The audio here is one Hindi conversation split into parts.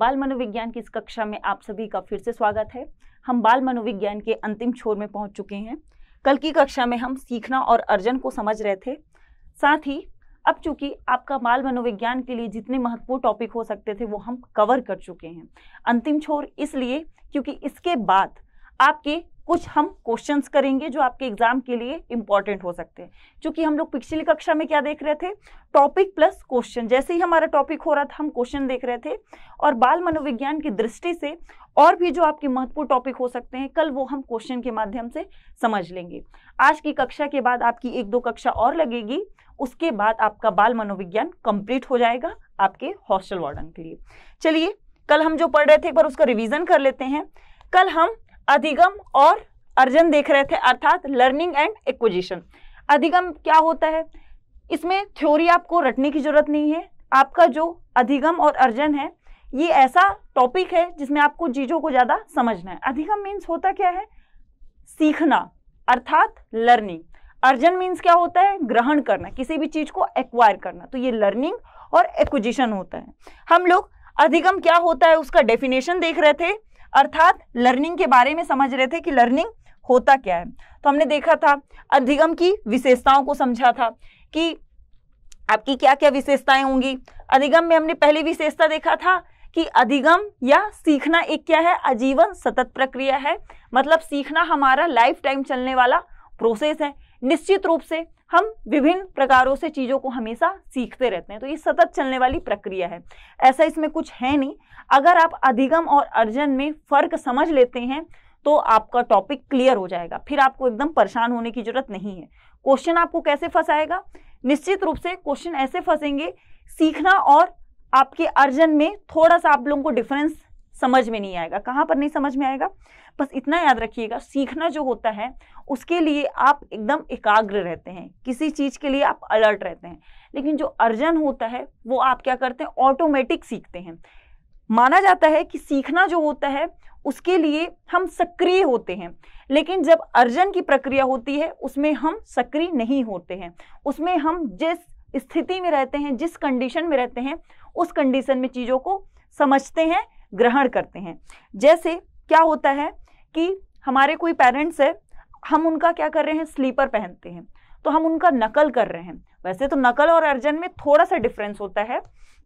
बाल मनोविज्ञान की इस कक्षा में आप सभी का फिर से स्वागत है हम बाल मनोविज्ञान के अंतिम छोर में पहुंच चुके हैं कल की कक्षा में हम सीखना और अर्जन को समझ रहे थे साथ ही अब चूंकि आपका बाल मनोविज्ञान के लिए जितने महत्वपूर्ण टॉपिक हो सकते थे वो हम कवर कर चुके हैं अंतिम छोर इसलिए क्योंकि इसके बाद आपके कुछ हम क्वेश्चंस करेंगे जो आपके एग्जाम के लिए इंपॉर्टेंट हो सकते हैं क्योंकि हम लोग पिछली कक्षा में क्या देख रहे थे टॉपिक प्लस क्वेश्चन जैसे ही हमारा टॉपिक हो रहा था हम क्वेश्चन देख रहे थे और बाल मनोविज्ञान की दृष्टि से और भी जो आपके महत्वपूर्ण टॉपिक हो सकते हैं कल वो हम क्वेश्चन के माध्यम से समझ लेंगे आज की कक्षा के बाद आपकी एक दो कक्षा और लगेगी उसके बाद आपका बाल मनोविज्ञान कंप्लीट हो जाएगा आपके हॉस्टल वार्डन के लिए चलिए कल हम जो पढ़ रहे थे एक बार उसका रिविजन कर लेते हैं कल हम अधिगम और अर्जन देख रहे थे अर्थात लर्निंग एंड एक्विजिशन अधिगम क्या होता है इसमें थ्योरी आपको रटने की जरूरत नहीं है आपका जो अधिगम और अर्जन है ये ऐसा टॉपिक है जिसमें आपको चीज़ों को ज़्यादा समझना है अधिगम मीन्स होता क्या है सीखना अर्थात लर्निंग अर्जन मीन्स क्या होता है ग्रहण करना किसी भी चीज़ को एक्वायर करना तो ये लर्निंग और एक्विजिशन होता है हम लोग अधिगम क्या होता है उसका डेफिनेशन देख रहे थे अर्थात लर्निंग के बारे में समझ रहे थे कि लर्निंग होता क्या है तो हमने देखा था अधिगम की विशेषताओं को समझा था कि आपकी क्या क्या विशेषताएं होंगी अधिगम में हमने पहली विशेषता देखा था कि अधिगम या सीखना एक क्या है आजीवन सतत प्रक्रिया है मतलब सीखना हमारा लाइफ टाइम चलने वाला प्रोसेस है निश्चित रूप से हम विभिन्न प्रकारों से चीज़ों को हमेशा सीखते रहते हैं तो ये सतत चलने वाली प्रक्रिया है ऐसा इसमें कुछ है नहीं अगर आप अधिगम और अर्जन में फर्क समझ लेते हैं तो आपका टॉपिक क्लियर हो जाएगा फिर आपको एकदम परेशान होने की जरूरत नहीं है क्वेश्चन आपको कैसे फंसाएगा निश्चित रूप से क्वेश्चन ऐसे फंसेंगे सीखना और आपके अर्जन में थोड़ा सा आप लोगों को डिफरेंस समझ में नहीं आएगा कहाँ पर नहीं समझ में आएगा बस इतना याद रखिएगा सीखना जो होता है उसके लिए आप एकदम एकाग्र रहते हैं किसी चीज़ के लिए आप अलर्ट रहते हैं लेकिन जो अर्जन होता है वो आप क्या करते हैं ऑटोमेटिक सीखते हैं माना जाता है कि सीखना जो होता है उसके लिए हम सक्रिय होते हैं लेकिन जब अर्जन की प्रक्रिया होती है उसमें हम सक्रिय नहीं होते हैं उसमें हम जिस स्थिति में रहते हैं जिस कंडीशन में रहते हैं उस कंडीशन में चीज़ों को समझते हैं ग्रहण करते हैं जैसे क्या होता है कि हमारे कोई पेरेंट्स है हम उनका क्या कर रहे हैं स्लीपर पहनते हैं तो हम उनका नकल कर रहे हैं वैसे तो नकल और अर्जन में थोड़ा सा डिफरेंस होता है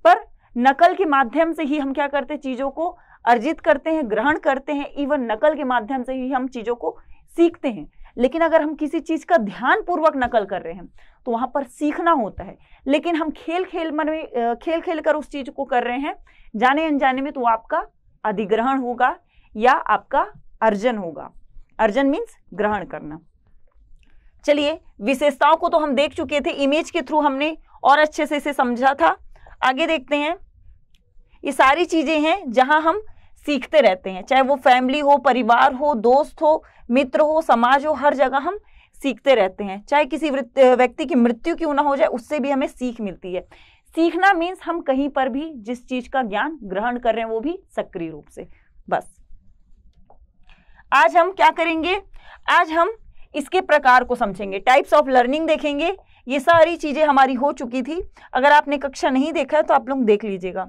पर नकल के माध्यम से ही हम क्या करते हैं चीज़ों को अर्जित करते हैं ग्रहण करते हैं इवन नकल के माध्यम से ही हम चीज़ों को सीखते हैं लेकिन अगर हम किसी चीज़ का ध्यान पूर्वक नकल कर रहे हैं तो वहां पर सीखना होता है लेकिन हम खेल खेल मन में खेल खेल कर उस चीज़ को कर रहे हैं जाने अनजाने में तो आपका अधिग्रहण होगा या आपका अर्जन होगा अर्जन मीन्स ग्रहण करना चलिए विशेषताओं को तो हम देख चुके थे इमेज के थ्रू हमने और अच्छे से इसे समझा था आगे देखते हैं ये सारी चीज़ें हैं जहां हम सीखते रहते हैं चाहे वो फैमिली हो परिवार हो दोस्त हो मित्र हो समाज हो हर जगह हम सीखते रहते हैं चाहे किसी व्यक्ति की मृत्यु क्यों ना हो जाए उससे भी हमें सीख मिलती है सीखना मीन्स हम कहीं पर भी जिस चीज़ का ज्ञान ग्रहण कर रहे हैं वो भी सक्रिय रूप से बस आज हम क्या करेंगे आज हम इसके प्रकार को समझेंगे टाइप्स ऑफ लर्निंग देखेंगे ये सारी चीज़ें हमारी हो चुकी थी अगर आपने कक्षा नहीं देखा है तो आप लोग देख लीजिएगा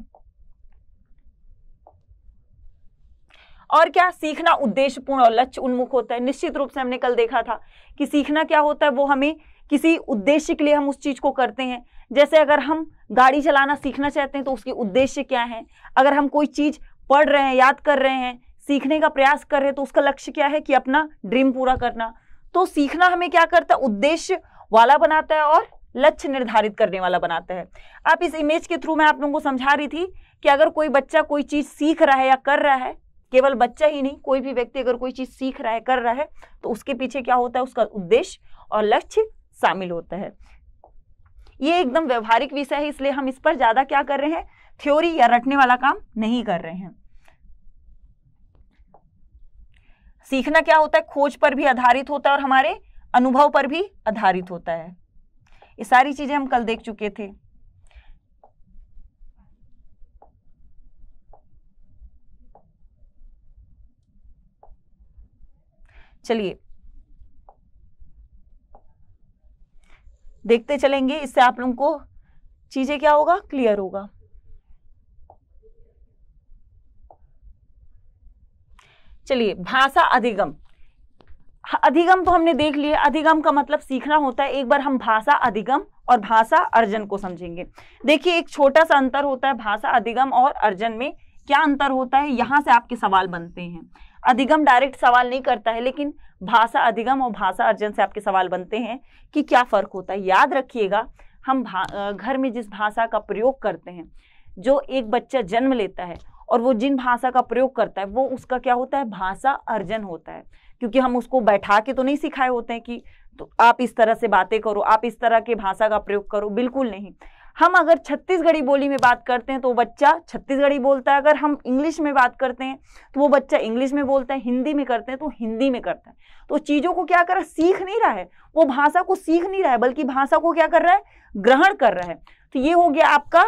और क्या सीखना उद्देश्यपूर्ण और लक्ष्य उन्मुख होता है निश्चित रूप से हमने कल देखा था कि सीखना क्या होता है वो हमें किसी उद्देश्य के लिए हम उस चीज़ को करते हैं जैसे अगर हम गाड़ी चलाना सीखना चाहते हैं तो उसके उद्देश्य क्या है अगर हम कोई चीज़ पढ़ रहे हैं याद कर रहे हैं सीखने का प्रयास कर रहे हैं तो उसका लक्ष्य क्या है कि अपना ड्रीम पूरा करना तो सीखना हमें क्या करता है उद्देश्य वाला बनाता है और लक्ष्य निर्धारित करने वाला बनाता है अब इस इमेज के थ्रू मैं आप लोगों को समझा रही थी कि अगर कोई बच्चा कोई चीज़ सीख रहा है या कर रहा है केवल बच्चा ही नहीं कोई भी व्यक्ति अगर कोई चीज़ सीख रहा है कर रहा है तो उसके पीछे क्या होता है उसका उद्देश्य और लक्ष्य शामिल होता है ये एकदम व्यवहारिक विषय है इसलिए हम इस पर ज़्यादा क्या कर रहे हैं थ्योरी या रटने वाला काम नहीं कर रहे हैं सीखना क्या होता है खोज पर भी आधारित होता है और हमारे अनुभव पर भी आधारित होता है ये सारी चीजें हम कल देख चुके थे चलिए देखते चलेंगे इससे आप लोगों को चीजें क्या होगा क्लियर होगा चलिए भाषा अधिगम अधिगम तो हमने देख लिया अधिगम का मतलब सीखना होता है एक बार हम भाषा अधिगम और भाषा अर्जन को समझेंगे देखिए एक छोटा सा अंतर होता है भाषा अधिगम और अर्जन में क्या अंतर होता है यहाँ से आपके सवाल बनते हैं अधिगम डायरेक्ट सवाल नहीं करता है लेकिन भाषा अधिगम और भाषा अर्जन से आपके सवाल बनते हैं कि क्या फ़र्क होता है याद रखिएगा हम घर में जिस भाषा का प्रयोग करते हैं जो एक बच्चा जन्म लेता है और वो जिन भाषा का प्रयोग करता है वो उसका क्या होता है भाषा अर्जन होता है क्योंकि हम उसको बैठा के तो नहीं सिखाए होते हैं कि तो आप इस तरह से बातें करो आप इस तरह के भाषा का प्रयोग करो बिल्कुल नहीं हम अगर छत्तीसगढ़ी बोली में बात करते हैं तो बच्चा छत्तीसगढ़ी बोलता है अगर हम इंग्लिश में बात करते हैं तो वो बच्चा इंग्लिश में बोलता है हिंदी में करते हैं तो हिंदी में करता है तो चीज़ों को क्या कर रहा है सीख नहीं रहा है वो भाषा को सीख नहीं रहा है बल्कि भाषा को क्या कर रहा है ग्रहण कर रहा है तो ये हो गया आपका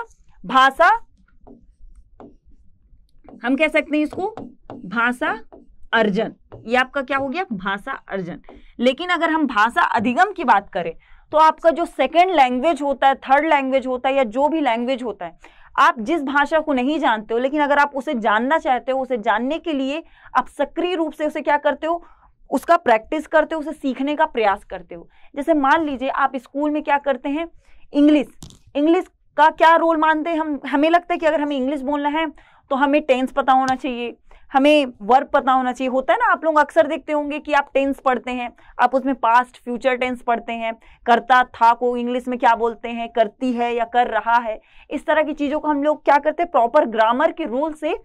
भाषा हम कह सकते हैं इसको भाषा अर्जन ये आपका क्या हो गया भाषा अर्जन लेकिन अगर हम भाषा अधिगम की बात करें तो आपका जो सेकेंड लैंग्वेज होता है थर्ड लैंग्वेज होता है या जो भी लैंग्वेज होता है आप जिस भाषा को नहीं जानते हो लेकिन अगर आप उसे जानना चाहते हो उसे जानने के लिए आप सक्रिय रूप से उसे क्या करते हो उसका प्रैक्टिस करते हो उसे सीखने का प्रयास करते हो जैसे मान लीजिए आप स्कूल में क्या करते हैं इंग्लिश इंग्लिश का क्या रोल मानते हैं हम हमें लगता है कि अगर हमें इंग्लिश बोलना है तो हमें टेंस पता होना चाहिए हमें वर्ब पता होना चाहिए होता है ना आप लोग अक्सर देखते होंगे कि आप टेंस पढ़ते हैं आप उसमें पास्ट फ्यूचर टेंस पढ़ते हैं करता था को इंग्लिश में क्या बोलते हैं करती है या कर रहा है इस तरह की चीज़ों को हम लोग क्या करते हैं प्रॉपर ग्रामर के रूल से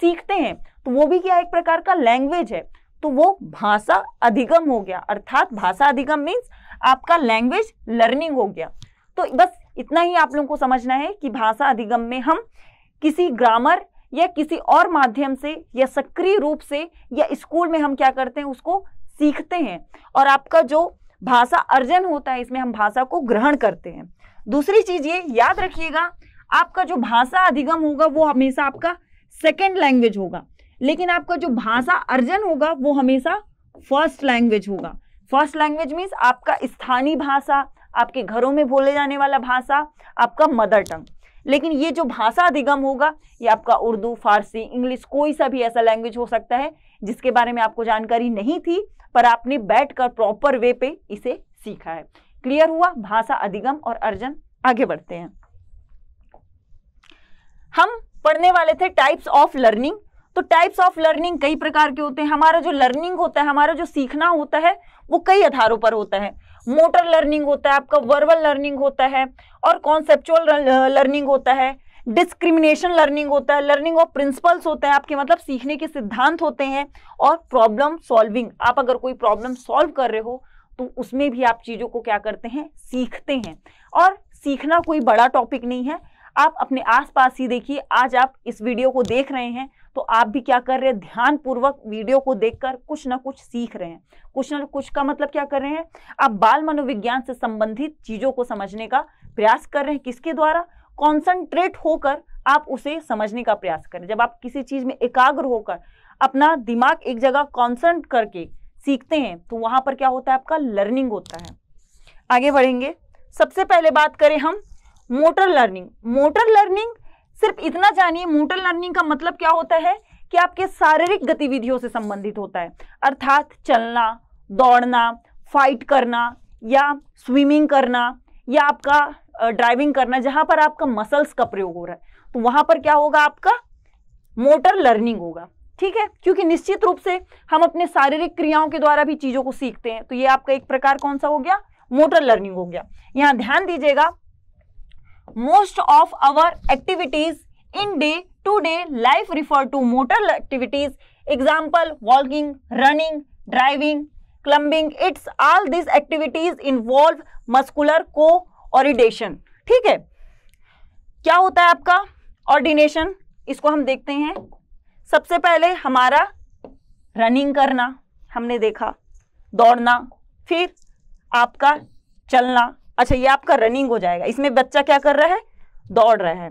सीखते हैं तो वो भी क्या एक प्रकार का लैंग्वेज है तो वो भाषा अधिगम हो गया अर्थात भाषा अधिगम मीन्स आपका लैंग्वेज लर्निंग हो गया तो बस इतना ही आप लोगों को समझना है कि भाषा अधिगम में हम किसी ग्रामर या किसी और माध्यम से या सक्रिय रूप से या स्कूल में हम क्या करते हैं उसको सीखते हैं और आपका जो भाषा अर्जन होता है इसमें हम भाषा को ग्रहण करते हैं दूसरी चीज ये याद रखिएगा आपका जो भाषा अधिगम होगा वो हमेशा आपका सेकेंड लैंग्वेज होगा लेकिन आपका जो भाषा अर्जन होगा वो हमेशा फर्स्ट लैंग्वेज होगा फर्स्ट लैंग्वेज मीन्स आपका स्थानीय भाषा आपके घरों में बोले जाने वाला भाषा आपका मदर टंग लेकिन ये जो भाषा अधिगम होगा ये आपका उर्दू फारसी इंग्लिश कोई सा भी ऐसा लैंग्वेज हो सकता है जिसके बारे में आपको जानकारी नहीं थी पर आपने बैठकर प्रॉपर वे पे इसे सीखा है क्लियर हुआ भाषा अधिगम और अर्जन आगे बढ़ते हैं हम पढ़ने वाले थे टाइप्स ऑफ लर्निंग तो टाइप्स ऑफ लर्निंग कई प्रकार के होते हैं हमारा जो लर्निंग होता है हमारा जो सीखना होता है वो कई आधारों पर होता है मोटर लर्निंग होता है आपका वर्बल लर्निंग होता है और कॉन्सेप्चुअल लर्निंग होता है डिस्क्रिमिनेशन लर्निंग होता है लर्निंग ऑफ प्रिंसिपल्स होते हैं आपके मतलब सीखने के सिद्धांत होते हैं और प्रॉब्लम सॉल्विंग आप अगर कोई प्रॉब्लम सॉल्व कर रहे हो तो उसमें भी आप चीज़ों को क्या करते हैं सीखते हैं और सीखना कोई बड़ा टॉपिक नहीं है आप अपने आसपास ही देखिए आज आप इस वीडियो को देख रहे हैं तो आप भी क्या कर रहे हैं ध्यानपूर्वक वीडियो को देखकर कुछ ना कुछ सीख रहे हैं कुछ ना कुछ का मतलब क्या कर रहे हैं आप बाल मनोविज्ञान से संबंधित चीज़ों को समझने का प्रयास कर रहे हैं किसके द्वारा कॉन्सेंट्रेट होकर आप उसे समझने का प्रयास करें जब आप किसी चीज़ में एकाग्र होकर अपना दिमाग एक जगह कॉन्सेंट करके सीखते हैं तो वहां पर क्या होता है आपका लर्निंग होता है आगे बढ़ेंगे सबसे पहले बात करें हम मोटर लर्निंग मोटर लर्निंग सिर्फ इतना जानिए मोटर लर्निंग का मतलब क्या होता है कि आपके शारीरिक गतिविधियों से संबंधित होता है अर्थात चलना दौड़ना फाइट करना या स्विमिंग करना या आपका ड्राइविंग करना जहां पर आपका मसल्स का प्रयोग हो रहा है तो वहां पर क्या होगा आपका मोटर लर्निंग होगा ठीक है क्योंकि निश्चित रूप से हम अपने शारीरिक क्रियाओं के द्वारा भी चीजों को सीखते हैं तो ये आपका एक प्रकार कौन सा हो गया मोटर लर्निंग हो गया यहाँ ध्यान दीजिएगा most of our activities in day to day life refer to motor activities example walking running driving climbing it's all these activities involve muscular coordination ठीक है क्या होता है आपका ऑर्डिनेशन इसको हम देखते हैं सबसे पहले हमारा रनिंग करना हमने देखा दौड़ना फिर आपका चलना अच्छा ये आपका रनिंग हो जाएगा इसमें बच्चा क्या कर रहा है दौड़ रहा है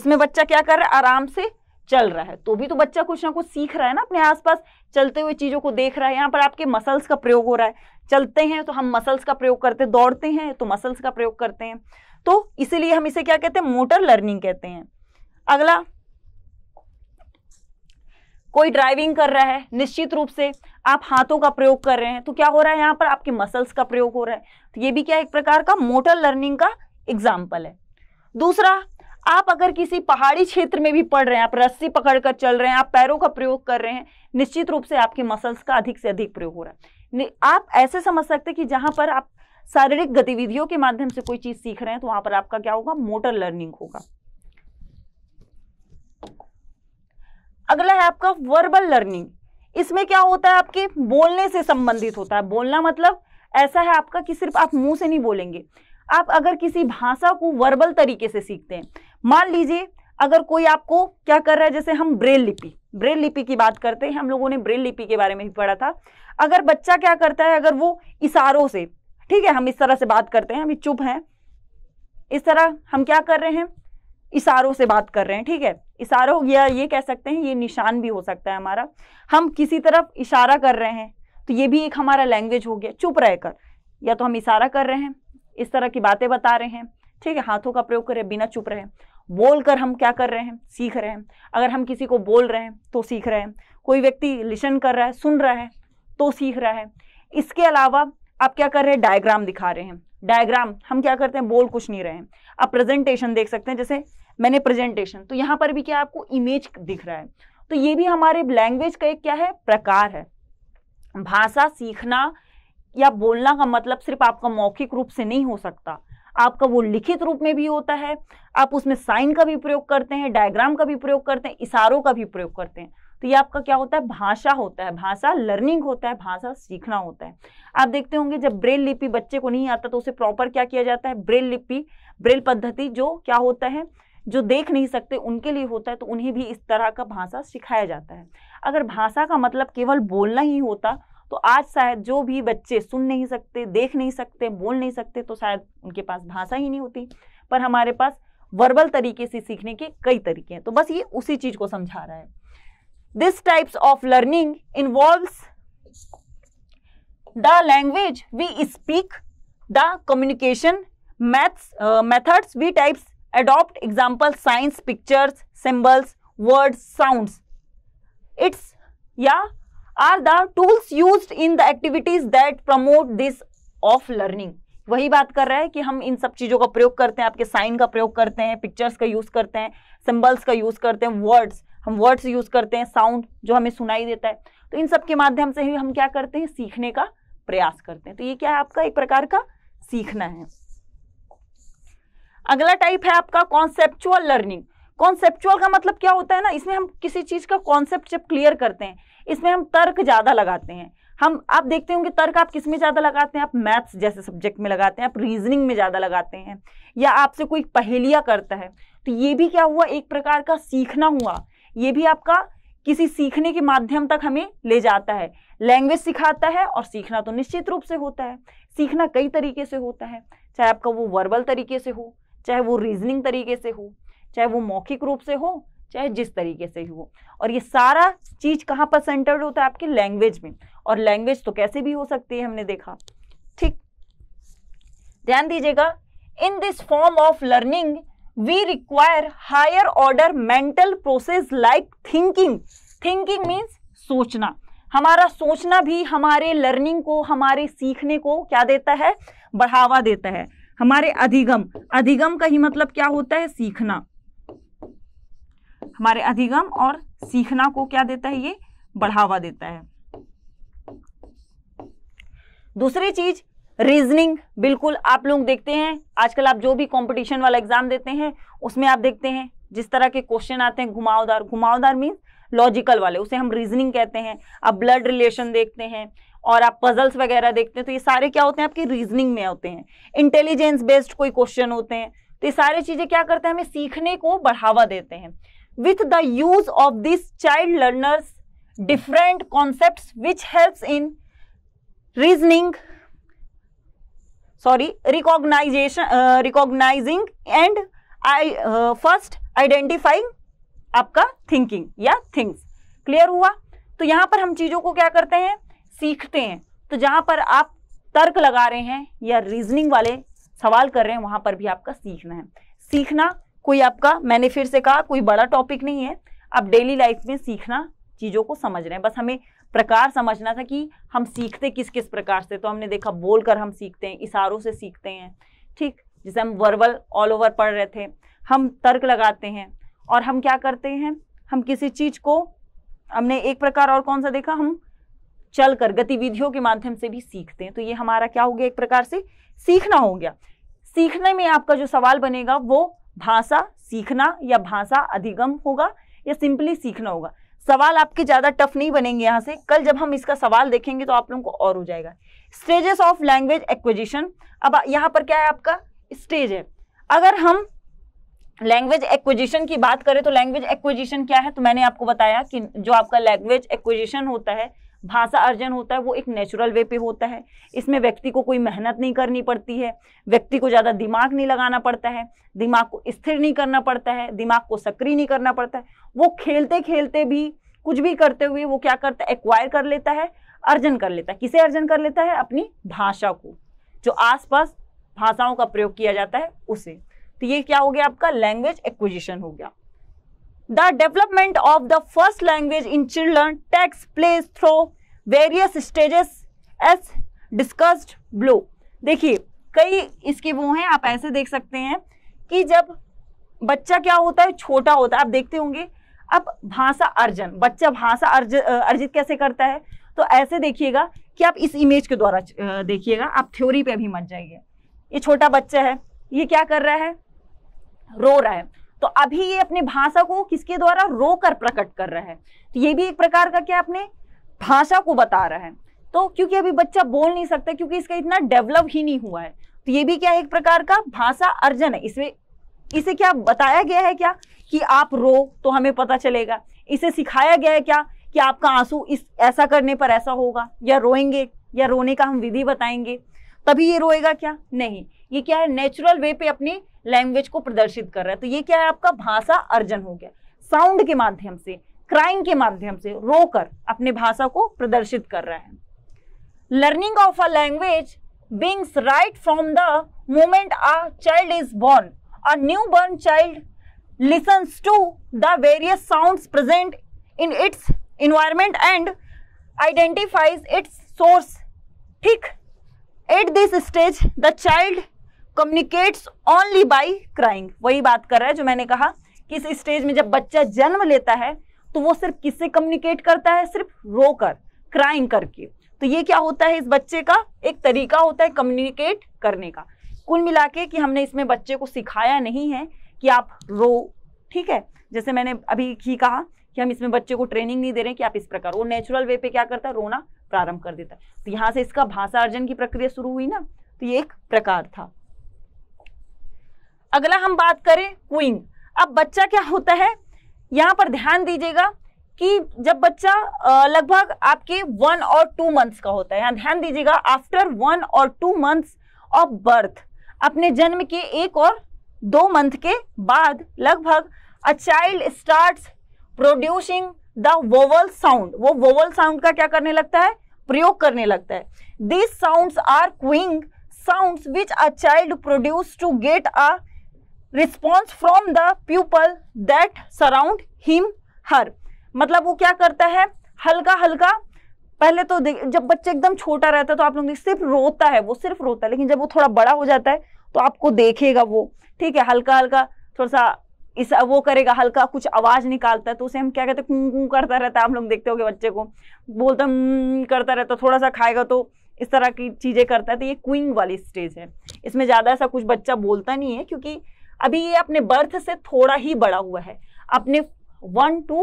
इसमें बच्चा क्या कर रहा है आराम से चल रहा है तो भी तो बच्चा कुछ ना कुछ सीख रहा है ना अपने आसपास चलते हुए चीज़ों को देख रहा है यहाँ पर आपके मसल्स का प्रयोग हो रहा है चलते हैं तो हम मसल्स का प्रयोग करते हैं दौड़ते हैं तो मसल्स का प्रयोग करते हैं तो इसीलिए हम इसे क्या कहते हैं मोटर लर्निंग कहते हैं अगला कोई ड्राइविंग कर रहा है निश्चित रूप से आप हाथों का प्रयोग कर रहे हैं तो क्या हो रहा है यहाँ पर आपके मसल्स का प्रयोग हो रहा है तो ये भी क्या एक प्रकार का मोटर लर्निंग का एग्जाम्पल है दूसरा आप अगर किसी पहाड़ी क्षेत्र में भी पढ़ रहे हैं आप रस्सी पकड़कर चल रहे हैं आप पैरों का प्रयोग कर रहे हैं निश्चित रूप से आपके मसल्स का अधिक से अधिक प्रयोग हो रहा है आप ऐसे समझ सकते हैं कि जहाँ पर आप शारीरिक गतिविधियों के माध्यम से कोई चीज सीख रहे हैं तो वहां पर आपका क्या होगा मोटर लर्निंग होगा अगला है आपका वर्बल लर्निंग इसमें क्या होता है आपके बोलने से संबंधित होता है बोलना मतलब ऐसा है आपका कि सिर्फ आप मुंह से नहीं बोलेंगे आप अगर किसी भाषा को वर्बल तरीके से सीखते हैं मान लीजिए अगर कोई आपको क्या कर रहा है जैसे हम ब्रेल लिपि ब्रेल लिपि की बात करते हैं हम लोगों ने ब्रेल लिपि के बारे में भी पढ़ा था अगर बच्चा क्या करता है अगर वो इशारों से ठीक है हम इस तरह से बात करते हैं हम चुप हैं इस तरह हम क्या कर रहे हैं इशारों से बात कर रहे हैं ठीक है इशारों या ये कह सकते हैं ये निशान भी हो सकता है हमारा हम किसी तरफ इशारा कर रहे हैं तो ये भी एक हमारा लैंग्वेज हो गया चुप रह कर या तो हम इशारा कर रहे हैं इस तरह की बातें बता रहे हैं ठीक है हाथों का प्रयोग करें बिना चुप रहे बोल कर हम क्या कर रहे हैं सीख रहे हैं अगर हम किसी को बोल रहे हैं तो सीख रहे हैं कोई व्यक्ति लिसन कर रहा है सुन रहा है तो सीख रहा है इसके अलावा आप क्या कर रहे हैं डायग्राम दिखा रहे हैं डायग्राम हम क्या करते हैं बोल कुछ नहीं रहे आप प्रेजेंटेशन देख सकते हैं जैसे मैंने प्रेजेंटेशन तो यहाँ पर भी क्या आपको इमेज दिख रहा है तो ये भी हमारे लैंग्वेज का एक क्या है प्रकार है भाषा सीखना या बोलना का मतलब सिर्फ आपका मौखिक रूप से नहीं हो सकता आपका वो लिखित रूप में भी होता है आप उसमें साइन का भी प्रयोग करते हैं डायग्राम का भी प्रयोग करते हैं इशारों का भी प्रयोग करते हैं तो ये आपका क्या होता है भाषा होता है भाषा लर्निंग होता है भाषा सीखना होता है आप देखते होंगे जब ब्रेल लिपि बच्चे को नहीं आता तो उसे प्रॉपर क्या किया जाता है ब्रेल लिपि ब्रेल पद्धति जो क्या होता है जो देख नहीं सकते उनके लिए होता है तो उन्हें भी इस तरह का भाषा सिखाया जाता है अगर भाषा का मतलब केवल बोलना ही होता तो आज शायद जो भी बच्चे सुन नहीं सकते देख नहीं सकते बोल नहीं सकते तो शायद उनके पास भाषा ही नहीं होती पर हमारे पास वर्बल तरीके से सीखने के कई तरीके हैं तो बस ये उसी चीज़ को समझा रहा है this types of learning involves the language we speak, the communication maths uh, methods we types adopt example signs pictures symbols words sounds it's yeah are the tools used in the activities that promote this of learning वही बात कर रहा है कि हम इन सब चीज़ों का प्रयोग करते हैं आपके साइन का प्रयोग करते हैं पिक्चर्स का यूज़ करते हैं सिंबल्स का यूज़ करते हैं वर्ड्स हम वर्ड्स यूज करते हैं साउंड जो हमें सुनाई देता है तो इन सब के माध्यम से ही हम क्या करते हैं सीखने का प्रयास करते हैं तो ये क्या है आपका एक प्रकार का सीखना है अगला टाइप है आपका कॉन्सेप्चुअल लर्निंग कॉन्सेप्चुअल का मतलब क्या होता है ना इसमें हम किसी चीज का कॉन्सेप्ट जब क्लियर करते हैं इसमें हम तर्क ज्यादा लगाते हैं हम आप देखते होंगे तर्क आप किस में ज़्यादा लगाते हैं आप मैथ्स जैसे सब्जेक्ट में लगाते हैं आप रीजनिंग में ज़्यादा लगाते हैं या आपसे कोई पहेलिया करता है तो ये भी क्या हुआ एक प्रकार का सीखना हुआ ये भी आपका किसी सीखने के माध्यम तक हमें ले जाता है लैंग्वेज सिखाता है और सीखना तो निश्चित रूप से होता है सीखना कई तरीके से होता है चाहे आपका वो वर्बल तरीके से हो चाहे वो रीजनिंग तरीके से हो चाहे वो मौखिक रूप से हो चाहे जिस तरीके से हो और ये सारा चीज कहाँ पर सेंटर्ड होता है आपके लैंग्वेज में और लैंग्वेज तो कैसे भी हो सकती है हमने देखा ठीक ध्यान दीजिएगा in this form of learning we require higher order mental process like thinking thinking means सोचना हमारा सोचना भी हमारे लर्निंग को हमारे सीखने को क्या देता है बढ़ावा देता है हमारे अधिगम अधिगम का ही मतलब क्या होता है सीखना हमारे अधिगम और सीखना को क्या देता है ये बढ़ावा देता है दूसरी चीज रीजनिंग बिल्कुल आप लोग देखते हैं आजकल आप जो भी कंपटीशन वाला एग्जाम देते हैं उसमें आप देखते हैं जिस तरह के क्वेश्चन आते हैं घुमावदार घुमावदार मीन्स लॉजिकल वाले उसे हम रीजनिंग कहते हैं आप ब्लड रिलेशन देखते हैं और आप पजल्स वगैरह देखते हैं तो ये सारे क्या होते हैं आपके रीजनिंग में होते हैं इंटेलिजेंस बेस्ड कोई क्वेश्चन होते हैं तो ये सारी चीज़ें क्या करते हैं हमें सीखने को बढ़ावा देते हैं with the use of this child learners different concept which helps in reasoning sorry recognization recognizing and I first identifying आपका थिंकिंग या थिंग्स क्लियर हुआ तो यहां पर हम चीज़ों को क्या करते हैं सीखते हैं तो जहां पर आप तर्क लगा रहे हैं या रीजनिंग वाले सवाल कर रहे हैं वहां पर भी आपका सीखना है सीखना कोई आपका मैंने फिर से कहा कोई बड़ा टॉपिक नहीं है आप डेली लाइफ में सीखना चीज़ों को समझ रहे हैं बस हमें प्रकार समझना था कि हम सीखते किस किस प्रकार से तो हमने देखा बोलकर हम सीखते हैं इशारों से सीखते हैं ठीक जैसे हम वर्बल ऑल ओवर पढ़ रहे थे हम तर्क लगाते हैं और हम क्या करते हैं हम किसी चीज़ को हमने एक प्रकार और कौन सा देखा हम चल कर गतिविधियों के माध्यम से भी सीखते हैं तो ये हमारा क्या हो गया एक प्रकार से सीखना हो गया सीखने में आपका जो सवाल बनेगा वो भाषा सीखना या भाषा अधिगम होगा या सिंपली सीखना होगा सवाल आपके ज़्यादा टफ नहीं बनेंगे यहाँ से कल जब हम इसका सवाल देखेंगे तो आप लोगों को और हो जाएगा स्टेजेस ऑफ लैंग्वेज एक्विजिशन अब यहाँ पर क्या है आपका स्टेज है अगर हम लैंग्वेज एक्विजिशन की बात करें तो लैंग्वेज एक्विजिशन क्या है तो मैंने आपको बताया कि जो आपका लैंग्वेज एक्विजिशन होता है भाषा अर्जन होता है वो एक नेचुरल वे पे होता है इसमें व्यक्ति को कोई मेहनत नहीं करनी पड़ती है व्यक्ति को ज़्यादा दिमाग नहीं लगाना पड़ता है दिमाग को स्थिर नहीं करना पड़ता है दिमाग को सक्रिय नहीं करना पड़ता है वो खेलते खेलते भी कुछ भी करते हुए वो क्या करता है एक्वायर कर लेता है अर्जन कर लेता है किसे अर्जन कर लेता है अपनी भाषा को जो आसपास भाषाओं का प्रयोग किया जाता है उसे तो ये क्या हो गया आपका लैंग्वेज एक्विजिशन हो गया the development of the first language in children takes place through various stages as discussed below देखिए कई इसके वो हैं आप ऐसे देख सकते हैं कि जब बच्चा क्या होता है छोटा होता है आप देखते होंगे अब भाषा अर्जन बच्चा भाषा अर्ज अर्जित कैसे करता है तो ऐसे देखिएगा कि आप इस इमेज के द्वारा देखिएगा आप थ्योरी पे भी मत जाइए ये छोटा बच्चा है ये क्या कर रहा है रो रहा है तो अभी ये अपने भाषा को किसके द्वारा रो कर प्रकट कर रहा है तो ये भी एक प्रकार का क्या अपने भाषा को बता रहा है तो क्योंकि अभी बच्चा बोल नहीं सकता क्योंकि इसका इतना डेवलप ही नहीं हुआ है तो ये भी क्या है एक प्रकार का भाषा अर्जन है इसमें इसे क्या बताया गया है क्या कि आप रो तो हमें पता चलेगा इसे सिखाया गया है क्या कि आपका आंसू इस ऐसा करने पर ऐसा होगा या रोएंगे या रोने का हम विधि बताएंगे तभी ये रोएगा क्या नहीं ये क्या है नेचुरल वे पे अपने लैंग्वेज को प्रदर्शित कर रहा है तो ये क्या है आपका भाषा अर्जन हो गया साउंड के माध्यम से क्राइम के माध्यम से रोकर अपने भाषा को प्रदर्शित कर रहा है learning of a language beings right from the moment a child is born a new born child listens to the various sound present in its environment and identifies its source ठीक at this stage the child communicates only by crying वही बात कर रहा है जो मैंने कहा कि इस स्टेज में जब बच्चा जन्म लेता है तो वो सिर्फ किससे कम्युनिकेट करता है सिर्फ रो कर क्राइंग करके तो ये क्या होता है इस बच्चे का एक तरीका होता है कम्युनिकेट करने का कुल मिला के कि हमने इसमें बच्चे को सिखाया नहीं है कि आप रो ठीक है जैसे मैंने अभी ही कहा कि हम इसमें बच्चे को ट्रेनिंग नहीं दे रहे कि आप इस प्रकार वो नेचुरल वे पे क्या करता है रोना प्रारंभ कर देता है तो यहाँ से इसका भाषा अर्जन की प्रक्रिया शुरू हुई ना तो ये एक प्रकार था अगला हम बात करें क्वीन अब बच्चा क्या होता है यहाँ पर ध्यान दीजिएगा कि जब बच्चा लगभग आपके वन और टू मंथ्स का होता है यहाँ ध्यान दीजिएगा आफ्टर वन और टू मंथ्स ऑफ बर्थ अपने जन्म के एक और दो मंथ के बाद लगभग a child start producing the vowel sound वो वोवल साउंड का क्या करने लगता है प्रयोग करने लगता है this sounds are cooing sounds which a child produce to get a response from the people that surround him her मतलब वो क्या करता है हल्का हल्का पहले तो जब बच्चा एकदम छोटा रहता है तो आप लोग सिर्फ रोता है वो सिर्फ रोता है लेकिन जब वो थोड़ा बड़ा हो जाता है तो आपको देखेगा वो ठीक है हल्का हल्का थोड़ा सा इस वो करेगा हल्का कुछ आवाज निकालता है तो उसे हम क्या कहते हैं कू करता रहता है आप लोग देखते हो बच्चे को बोलता करता रहता है थोड़ा सा खाएगा तो इस तरह की चीजें करता है तो ये क्विंग वाली स्टेज है इसमें ज्यादा ऐसा कुछ बच्चा बोलता नहीं है क्योंकि अभी ये अपने बर्थ से थोड़ा ही बड़ा हुआ है अपने वन टू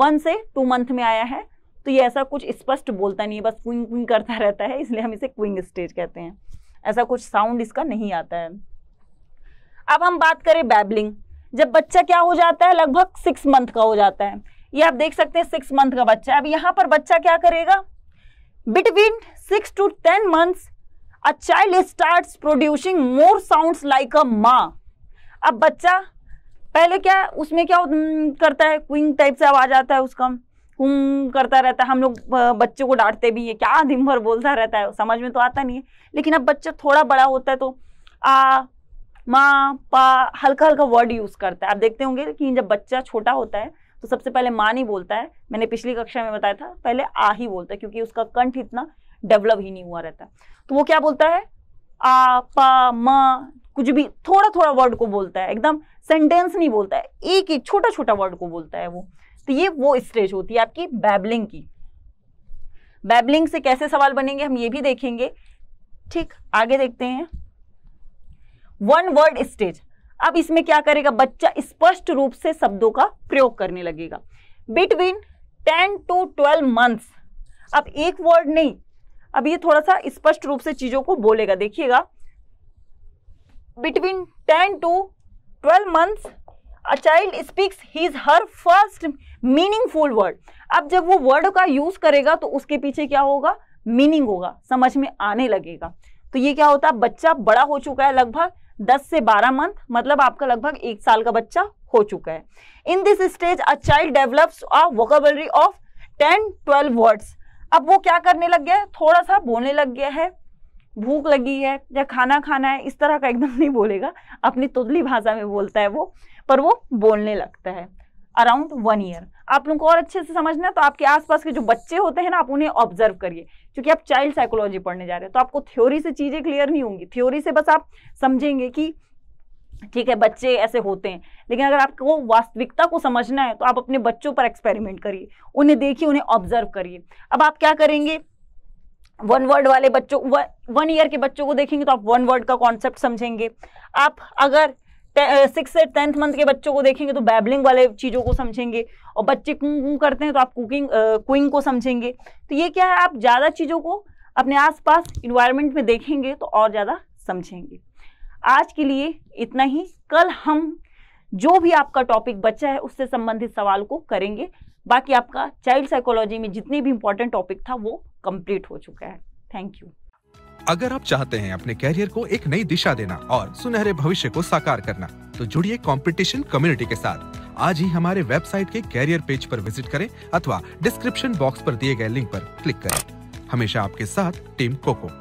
वन से टू मंथ में आया है तो ये ऐसा कुछ स्पष्ट बोलता नहीं है बस क्विंग क्विंग करता रहता है इसलिए हम इसे क्विंग स्टेज कहते हैं ऐसा कुछ साउंड इसका नहीं आता है अब हम बात करें बैबलिंग जब बच्चा क्या हो जाता है लगभग सिक्स मंथ का हो जाता है ये आप देख सकते हैं सिक्स मंथ का बच्चा अब यहाँ पर बच्चा क्या करेगा between six to ten months a child start producing more sound like a माँ अब बच्चा पहले क्या उसमें क्या करता है क्विंग टाइप से आवाज आता है उसका कुंग करता रहता है हम लोग बच्चों को डांटते भी है क्या दिन भर बोलता रहता है समझ में तो आता नहीं है लेकिन अब बच्चा थोड़ा बड़ा होता है तो आ माँ पा हल्का हल्का वर्ड यूज़ करता है आप देखते होंगे कि जब बच्चा छोटा होता है तो सबसे पहले माँ नहीं बोलता है मैंने पिछली कक्षा में बताया था पहले आ ही बोलता है क्योंकि उसका कंठ इतना डेवलप ही नहीं हुआ रहता तो वो क्या बोलता है आ पा म कुछ भी थोड़ा थोड़ा वर्ड को बोलता है एकदम सेंटेंस नहीं बोलता है एक एक छोटा छोटा वर्ड को बोलता है वो तो ये वो स्टेज होती है आपकी बैबलिंग की बैबलिंग से कैसे सवाल बनेंगे हम ये भी देखेंगे ठीक आगे देखते हैं वन वर्ड स्टेज अब इसमें क्या करेगा बच्चा स्पष्ट रूप से शब्दों का प्रयोग करने लगेगा between ten to twelve months अब एक वर्ड नहीं अब ये थोड़ा सा स्पष्ट रूप से चीज़ों को बोलेगा देखिएगा between 10 to 12 months a child speaks his her first meaningful word अब जब वो वर्ड का यूज करेगा तो उसके पीछे क्या होगा मीनिंग होगा समझ में आने लगेगा तो ये क्या होता है बच्चा बड़ा हो चुका है लगभग 10 से 12 मंथ मतलब आपका लगभग एक साल का बच्चा हो चुका है in this stage a child develops a vocabulary of 10 12 words अब वो क्या करने लग गया है थोड़ा सा बोलने लग गया है भूख लगी है या खाना खाना है इस तरह का एकदम नहीं बोलेगा अपनी तुदली भाषा में बोलता है वो पर वो बोलने लगता है अराउंड वन ईयर आप लोगों को और अच्छे से समझना है तो आपके आसपास के जो बच्चे होते हैं ना आप उन्हें ऑब्जर्व करिए क्योंकि आप चाइल्ड साइकोलॉजी पढ़ने जा रहे हैं तो आपको थ्योरी से चीज़ें क्लियर नहीं होंगी थ्योरी से बस आप समझेंगे कि ठीक है बच्चे ऐसे होते हैं लेकिन अगर आपको वास्तविकता को समझना है तो आप अपने बच्चों पर एक्सपेरिमेंट करिए उन्हें देखिए उन्हें ऑब्जर्व करिए अब आप क्या करेंगे वन वर्ड वाले बच्चों वन ईयर के बच्चों को देखेंगे तो आप वन वर्ड का कॉन्सेप्ट समझेंगे आप अगर सिक्स से टेंथ मंथ के बच्चों को देखेंगे तो बैबलिंग वाले चीज़ों को समझेंगे और बच्चे कुंग करते हैं तो आप कुकिंग कुइंग को समझेंगे तो ये क्या है आप ज़्यादा चीज़ों को अपने आसपास इन्वायरमेंट में देखेंगे तो और ज़्यादा समझेंगे आज के लिए इतना ही कल हम जो भी आपका टॉपिक बचा है उससे संबंधित सवाल को करेंगे बाकी आपका चाइल्ड साइकोलॉजी में जितने भी इंपॉर्टेंट टॉपिक था वो कंप्लीट हो चुका है थैंक यू अगर आप चाहते हैं अपने कैरियर को एक नई दिशा देना और सुनहरे भविष्य को साकार करना तो जुड़िए कंपटीशन कम्युनिटी के साथ आज ही हमारे वेबसाइट के कैरियर पेज पर विजिट करें अथवा डिस्क्रिप्शन बॉक्स पर दिए गए लिंक पर क्लिक करें हमेशा आपके साथ टीम कोको